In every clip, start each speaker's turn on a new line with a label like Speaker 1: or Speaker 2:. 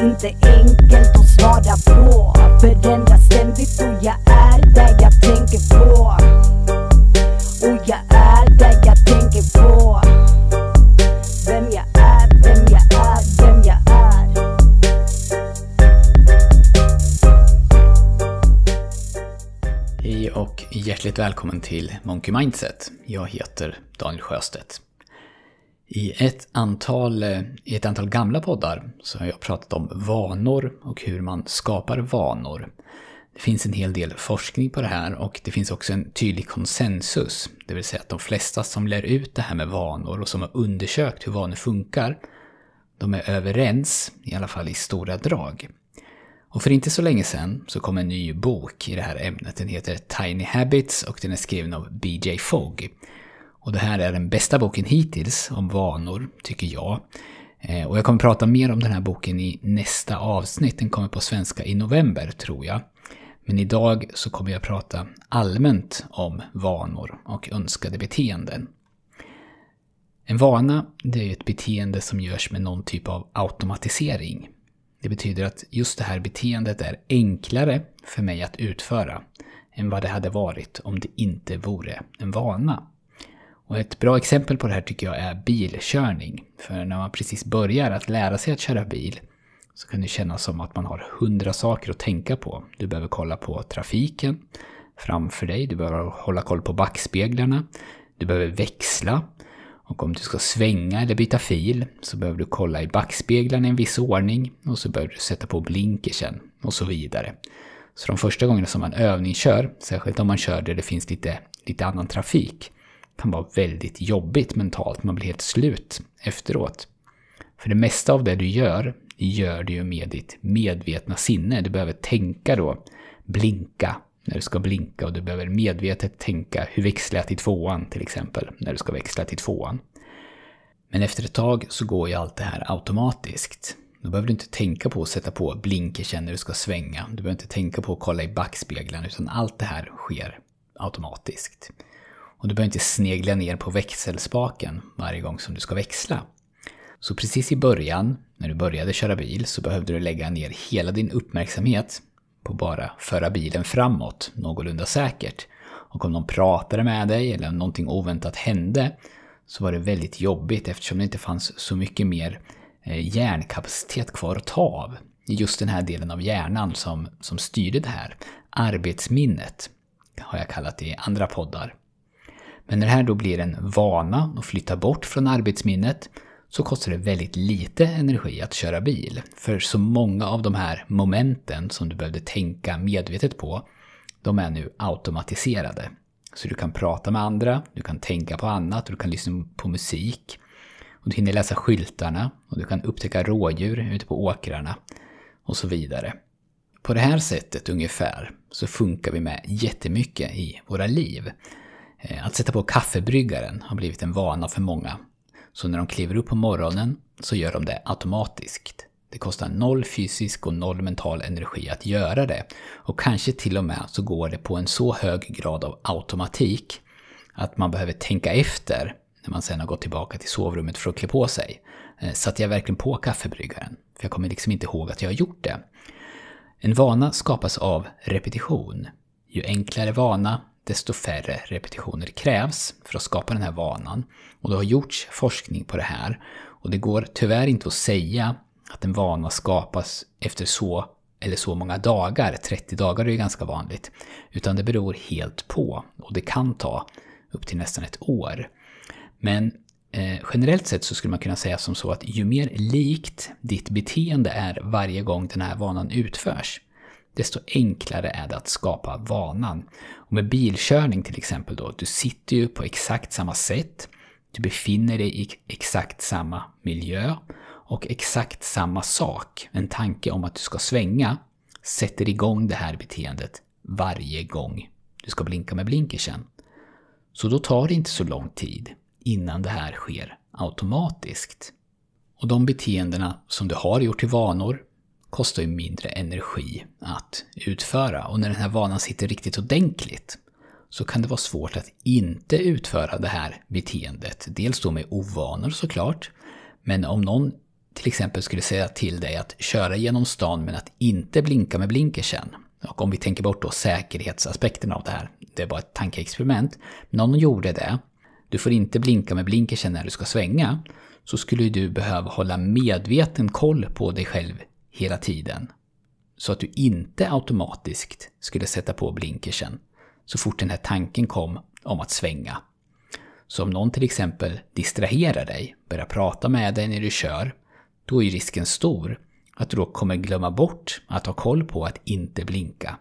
Speaker 1: inte enkelt att svara på Förändras ständigt och jag är där jag tänker på Och jag är där jag tänker på Vem jag är, vem jag är, vem jag är Hej och hjärtligt välkommen till Monkey Mindset. Jag heter Daniel Sjöstedt. I ett antal, eh, ett antal gamla poddar så har jag pratat om vanor och hur man skapar vanor. Det finns en hel del forskning på det här och det finns också en tydlig konsensus. Det vill säga att de flesta som lär ut det här med vanor och som har undersökt hur vanor funkar, de är överens, i alla fall i stora drag. Och för inte så länge sen så kom en ny bok i det här ämnet. Den heter Tiny Habits och den är skriven av BJ Fogg. Och det här är den bästa boken hittills om vanor, tycker jag. Eh, och jag kommer prata mer om den här boken i nästa avsnitt. Den kommer på svenska i november, tror jag. Men idag så kommer jag prata allmänt om vanor och önskade beteenden. En vana, det är ett beteende som görs med någon typ av automatisering. Det betyder att just det här beteendet är enklare för mig att utföra än vad det hade varit om det inte vore en vana. Och ett bra exempel på det här tycker jag är bilkörning. För när man precis börjar att lära sig att köra bil så kan det kännas som att man har hundra saker att tänka på. Du behöver kolla på trafiken framför dig, du behöver hålla koll på backspeglarna, du behöver växla och om du ska svänga eller byta fil så behöver du kolla i backspeglarna i en viss ordning och så behöver du sätta på blinkersen och så vidare. Så de första gångerna som man övningskör, särskilt om man kör där det finns lite, lite annan trafik, kan vara väldigt jobbigt mentalt. Man blir helt slut efteråt. För det mesta av det du gör, gör du ju med ditt medvetna sinne. Du behöver tänka då, blinka när du ska blinka och du behöver medvetet tänka hur växlar jag till tvåan till exempel, när du ska växla till tvåan. Men efter ett tag så går ju allt det här automatiskt. Då behöver du inte tänka på att sätta på blinkersen när du ska svänga. Du behöver inte tänka på att kolla i backspegeln, utan allt det här sker automatiskt. Och du behöver inte snegla ner på växelspaken varje gång som du ska växla. Så precis i början, när du började köra bil, så behövde du lägga ner hela din uppmärksamhet på bara föra bilen framåt någorlunda säkert. Och om någon pratade med dig eller om någonting oväntat hände så var det väldigt jobbigt eftersom det inte fanns så mycket mer hjärnkapacitet eh, kvar att ta av. Just den här delen av hjärnan som, som styrde det här. Arbetsminnet har jag kallat det i andra poddar. Men när det här då blir en vana och flyttar bort från arbetsminnet så kostar det väldigt lite energi att köra bil. För så många av de här momenten som du behövde tänka medvetet på, de är nu automatiserade. Så du kan prata med andra, du kan tänka på annat, du kan lyssna på musik. Och du hinner läsa skyltarna och du kan upptäcka rådjur ute på åkrarna och så vidare. På det här sättet ungefär så funkar vi med jättemycket i våra liv. Eh, att sätta på kaffebryggaren har blivit en vana för många. Så när de kliver upp på morgonen så gör de det automatiskt. Det kostar noll fysisk och noll mental energi att göra det. Och kanske till och med så går det på en så hög grad av automatik att man behöver tänka efter när man sen har gått tillbaka till sovrummet för att klä på sig. Eh, Satte jag verkligen på kaffebryggaren? För jag kommer liksom inte ihåg att jag har gjort det. En vana skapas av repetition. Ju enklare vana, desto färre repetitioner krävs för att skapa den här vanan. Och det har gjorts forskning på det här. Och det går tyvärr inte att säga att en vana skapas efter så eller så många dagar, 30 dagar är ju ganska vanligt, utan det beror helt på och det kan ta upp till nästan ett år. Men eh, generellt sett så skulle man kunna säga som så att ju mer likt ditt beteende är varje gång den här vanan utförs, desto enklare är det att skapa vanan. Och med bilkörning till exempel då, du sitter ju på exakt samma sätt, du befinner dig i exakt samma miljö och exakt samma sak, en tanke om att du ska svänga, sätter igång det här beteendet varje gång du ska blinka med blinkersen. Så då tar det inte så lång tid innan det här sker automatiskt. Och de beteendena som du har gjort till vanor kostar ju mindre energi att utföra. Och när den här vanan sitter riktigt ordentligt så kan det vara svårt att inte utföra det här beteendet. Dels då med ovanor såklart, men om någon till exempel skulle säga till dig att köra genom stan men att inte blinka med blinkersen. Och om vi tänker bort då säkerhetsaspekten av det här, det är bara ett tankeexperiment, men om någon gjorde det, du får inte blinka med blinkersen när du ska svänga, så skulle du behöva hålla medveten koll på dig själv hela tiden så att du inte automatiskt skulle sätta på blinkersen så fort den här tanken kom om att svänga. Så om någon till exempel distraherar dig, börjar prata med dig när du kör, då är risken stor att du då kommer glömma bort att ha koll på att inte blinka.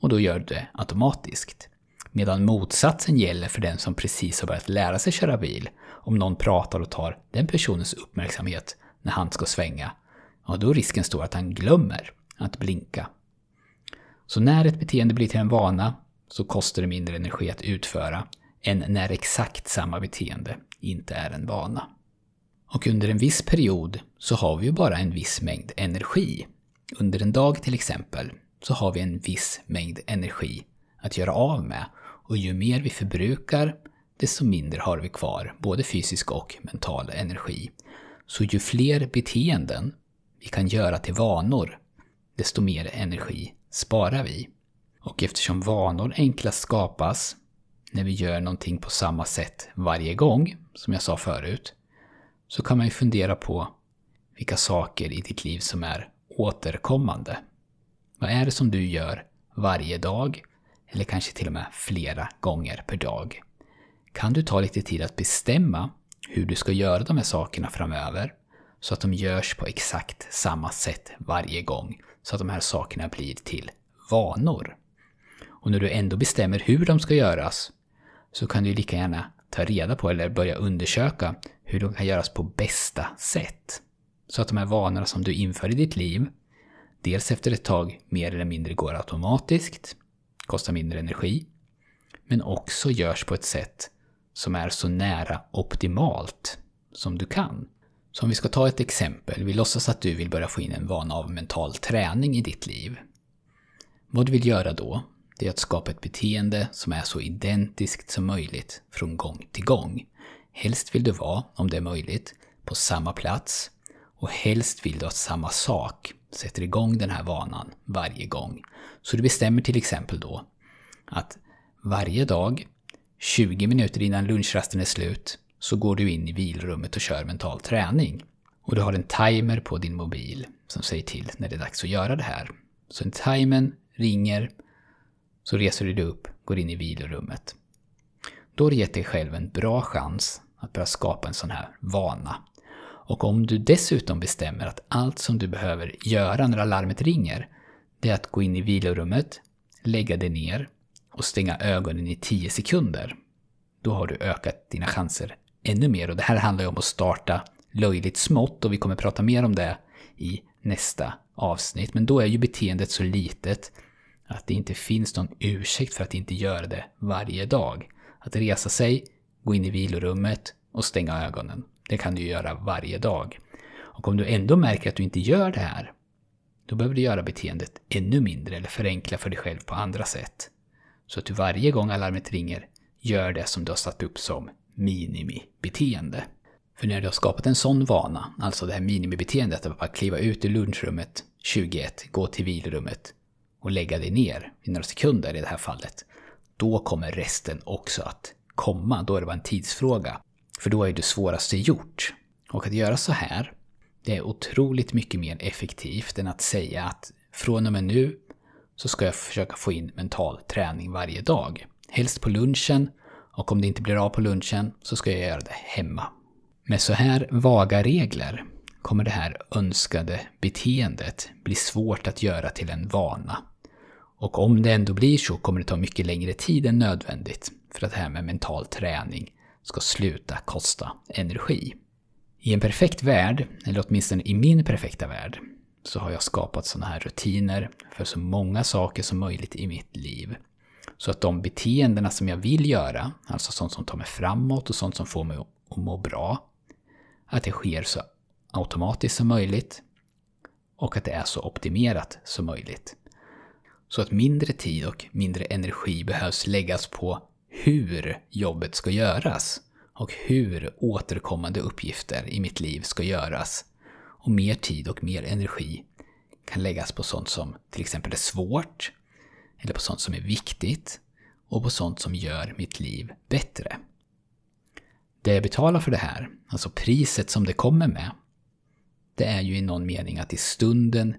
Speaker 1: Och då gör du det automatiskt. Medan motsatsen gäller för den som precis har börjat lära sig köra bil. Om någon pratar och tar den personens uppmärksamhet när han ska svänga, ja då är risken stor att han glömmer att blinka. Så när ett beteende blir till en vana så kostar det mindre energi att utföra än när exakt samma beteende inte är en vana. Och under en viss period så har vi ju bara en viss mängd energi. Under en dag till exempel så har vi en viss mängd energi att göra av med och ju mer vi förbrukar desto mindre har vi kvar både fysisk och mental energi. Så ju fler beteenden vi kan göra till vanor, desto mer energi sparar vi. Och eftersom vanor enklast skapas när vi gör någonting på samma sätt varje gång, som jag sa förut, så kan man ju fundera på vilka saker i ditt liv som är återkommande. Vad är det som du gör varje dag? Eller kanske till och med flera gånger per dag. Kan du ta lite tid att bestämma hur du ska göra de här sakerna framöver? så att de görs på exakt samma sätt varje gång. Så att de här sakerna blir till vanor. Och när du ändå bestämmer hur de ska göras så kan du lika gärna ta reda på eller börja undersöka hur de kan göras på bästa sätt. Så att de här vanorna som du inför i ditt liv, dels efter ett tag mer eller mindre går automatiskt, kostar mindre energi, men också görs på ett sätt som är så nära optimalt som du kan. Så om vi ska ta ett exempel, vi låtsas att du vill börja få in en vana av mental träning i ditt liv. Vad du vill göra då, det är att skapa ett beteende som är så identiskt som möjligt från gång till gång. Helst vill du vara, om det är möjligt, på samma plats och helst vill du att samma sak sätter igång den här vanan varje gång. Så du bestämmer till exempel då att varje dag, 20 minuter innan lunchrasten är slut, så går du in i vilrummet och kör mental träning. Och du har en timer på din mobil som säger till när det är dags att göra det här. Så när timern ringer, så reser du dig upp, går in i vilorummet. Då har du gett dig själv en bra chans att börja skapa en sån här vana. Och om du dessutom bestämmer att allt som du behöver göra när alarmet ringer, det är att gå in i vilorummet, lägga dig ner och stänga ögonen i 10 sekunder. Då har du ökat dina chanser ännu mer. Och det här handlar ju om att starta löjligt smått och vi kommer prata mer om det i nästa avsnitt. Men då är ju beteendet så litet att det inte finns någon ursäkt för att inte göra det varje dag. Att resa sig, gå in i vilorummet och stänga ögonen. Det kan du göra varje dag. Och om du ändå märker att du inte gör det här, då behöver du göra beteendet ännu mindre eller förenkla för dig själv på andra sätt. Så att du varje gång alarmet ringer gör det som du har satt upp som minimibeteende. För när du har skapat en sån vana, alltså det här minimibeteendet att bara kliva ut ur lunchrummet 21, gå till vilrummet och lägga dig ner i några sekunder i det här fallet, då kommer resten också att komma. Då är det bara en tidsfråga. För då är det svåraste gjort. Och att göra så här, det är otroligt mycket mer effektivt än att säga att från och med nu så ska jag försöka få in mental träning varje dag. Helst på lunchen och om det inte blir av på lunchen så ska jag göra det hemma. Med så här vaga regler kommer det här önskade beteendet bli svårt att göra till en vana. Och om det ändå blir så kommer det ta mycket längre tid än nödvändigt för att det här med mental träning ska sluta kosta energi. I en perfekt värld, eller åtminstone i min perfekta värld, så har jag skapat sådana här rutiner för så många saker som möjligt i mitt liv. Så att de beteendena som jag vill göra, alltså sånt som tar mig framåt och sånt som får mig att må bra, att det sker så automatiskt som möjligt och att det är så optimerat som möjligt. Så att mindre tid och mindre energi behövs läggas på hur jobbet ska göras och hur återkommande uppgifter i mitt liv ska göras. Och mer tid och mer energi kan läggas på sånt som till exempel är svårt eller på sånt som är viktigt och på sånt som gör mitt liv bättre. Det jag betalar för det här, alltså priset som det kommer med, det är ju i någon mening att i stunden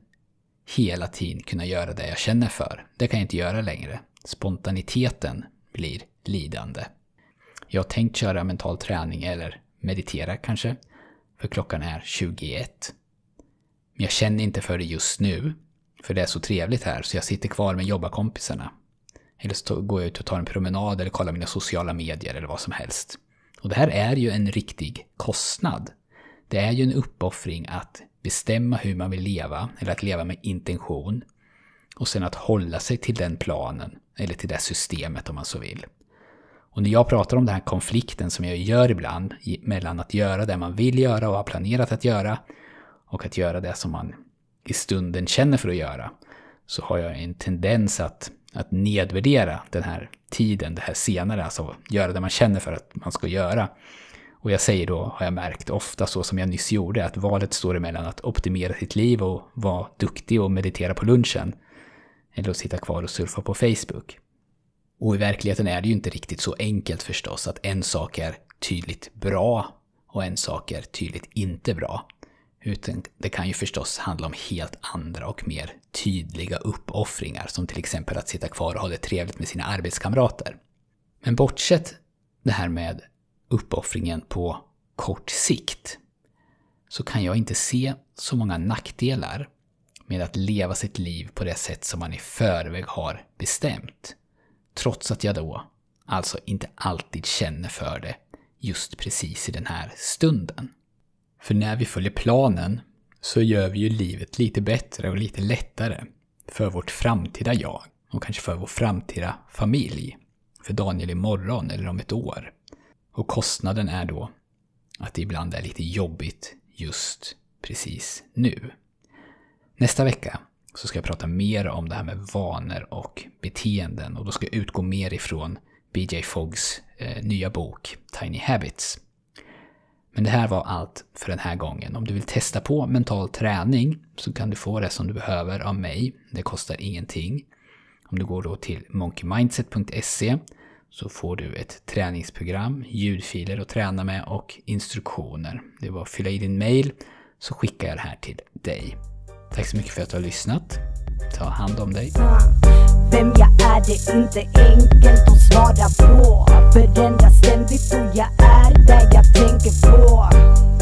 Speaker 1: hela tiden kunna göra det jag känner för. Det kan jag inte göra längre. Spontaniteten blir lidande. Jag har tänkt köra mental träning eller meditera kanske, för klockan är 21. Men jag känner inte för det just nu, för det är så trevligt här, så jag sitter kvar med jobbarkompisarna. Eller så går jag ut och tar en promenad eller kollar mina sociala medier eller vad som helst. Och det här är ju en riktig kostnad. Det är ju en uppoffring att bestämma hur man vill leva, eller att leva med intention. Och sen att hålla sig till den planen, eller till det systemet om man så vill. Och när jag pratar om den här konflikten som jag gör ibland, mellan att göra det man vill göra och har planerat att göra, och att göra det som man i stunden känner för att göra, så har jag en tendens att, att nedvärdera den här tiden, det här senare, alltså göra det man känner för att man ska göra. Och jag säger då, har jag märkt, ofta så som jag nyss gjorde, att valet står emellan att optimera sitt liv och vara duktig och meditera på lunchen, eller att sitta kvar och surfa på Facebook. Och i verkligheten är det ju inte riktigt så enkelt förstås att en sak är tydligt bra och en sak är tydligt inte bra. Utan det kan ju förstås handla om helt andra och mer tydliga uppoffringar som till exempel att sitta kvar och ha det trevligt med sina arbetskamrater. Men bortsett det här med uppoffringen på kort sikt så kan jag inte se så många nackdelar med att leva sitt liv på det sätt som man i förväg har bestämt. Trots att jag då alltså inte alltid känner för det just precis i den här stunden. För när vi följer planen så gör vi ju livet lite bättre och lite lättare för vårt framtida jag och kanske för vår framtida familj. För Daniel imorgon eller om ett år. Och kostnaden är då att det ibland är lite jobbigt just precis nu. Nästa vecka så ska jag prata mer om det här med vanor och beteenden och då ska jag utgå mer ifrån BJ Foggs eh, nya bok Tiny Habits. Men det här var allt för den här gången. Om du vill testa på mental träning så kan du få det som du behöver av mig. Det kostar ingenting. Om du går då till monkeymindset.se så får du ett träningsprogram, ljudfiler att träna med och instruktioner. Det är bara att fylla i din mail så skickar jag det här till dig. Tack så mycket för att du har lyssnat. Ta hand om dig. Vem jag är det är inte enkelt att svara på Förändras ständigt och jag är där jag tänker på